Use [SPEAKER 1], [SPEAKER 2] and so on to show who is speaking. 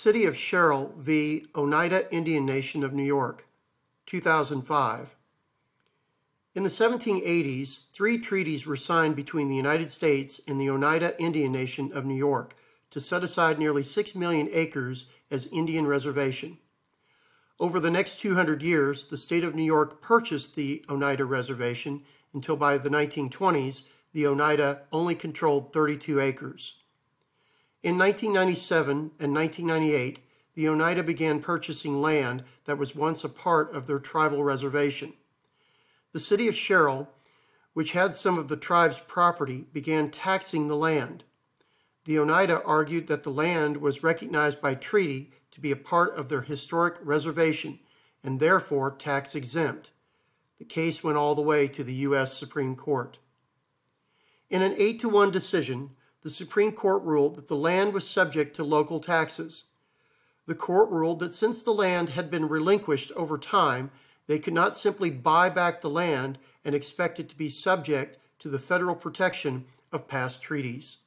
[SPEAKER 1] City of Sherrill v. Oneida Indian Nation of New York, 2005. In the 1780s, three treaties were signed between the United States and the Oneida Indian Nation of New York to set aside nearly 6 million acres as Indian reservation. Over the next 200 years, the state of New York purchased the Oneida Reservation until by the 1920s, the Oneida only controlled 32 acres. In 1997 and 1998, the Oneida began purchasing land that was once a part of their tribal reservation. The city of Sherrill, which had some of the tribe's property, began taxing the land. The Oneida argued that the land was recognized by treaty to be a part of their historic reservation and therefore tax exempt. The case went all the way to the U.S. Supreme Court. In an 8 to 1 decision, the Supreme Court ruled that the land was subject to local taxes. The court ruled that since the land had been relinquished over time, they could not simply buy back the land and expect it to be subject to the federal protection of past treaties.